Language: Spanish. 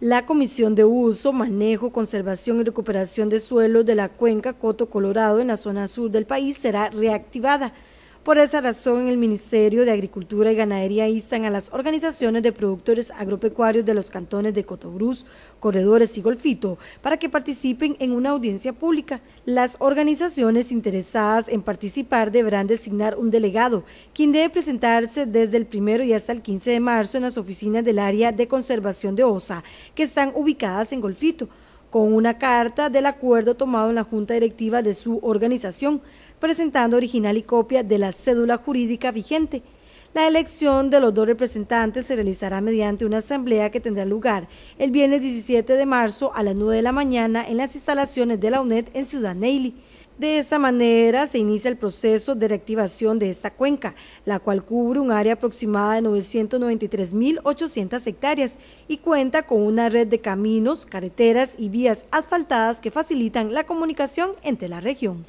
La Comisión de Uso, Manejo, Conservación y Recuperación de Suelos de la Cuenca Coto Colorado en la zona sur del país será reactivada por esa razón, el Ministerio de Agricultura y Ganadería instan a las organizaciones de productores agropecuarios de los cantones de Cotobruz, Corredores y Golfito para que participen en una audiencia pública. Las organizaciones interesadas en participar deberán designar un delegado, quien debe presentarse desde el primero y hasta el 15 de marzo en las oficinas del área de conservación de OSA, que están ubicadas en Golfito con una carta del acuerdo tomado en la Junta Directiva de su organización, presentando original y copia de la cédula jurídica vigente la elección de los dos representantes se realizará mediante una asamblea que tendrá lugar el viernes 17 de marzo a las 9 de la mañana en las instalaciones de la UNED en Ciudad Neili. De esta manera se inicia el proceso de reactivación de esta cuenca, la cual cubre un área aproximada de 993.800 hectáreas y cuenta con una red de caminos, carreteras y vías asfaltadas que facilitan la comunicación entre la región.